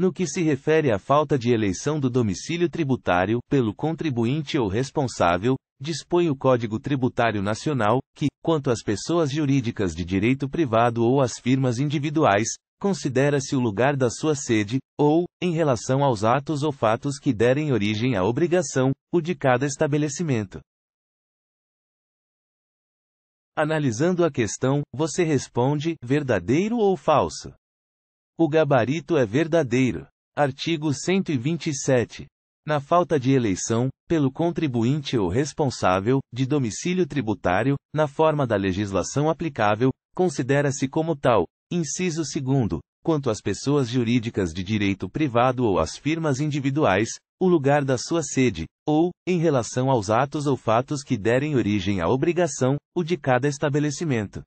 No que se refere à falta de eleição do domicílio tributário, pelo contribuinte ou responsável, dispõe o Código Tributário Nacional, que, quanto às pessoas jurídicas de direito privado ou às firmas individuais, considera-se o lugar da sua sede, ou, em relação aos atos ou fatos que derem origem à obrigação, o de cada estabelecimento. Analisando a questão, você responde: verdadeiro ou falso? O gabarito é verdadeiro. Artigo 127. Na falta de eleição, pelo contribuinte ou responsável, de domicílio tributário, na forma da legislação aplicável, considera-se como tal. Inciso 2. Quanto às pessoas jurídicas de direito privado ou às firmas individuais, o lugar da sua sede, ou, em relação aos atos ou fatos que derem origem à obrigação, o de cada estabelecimento.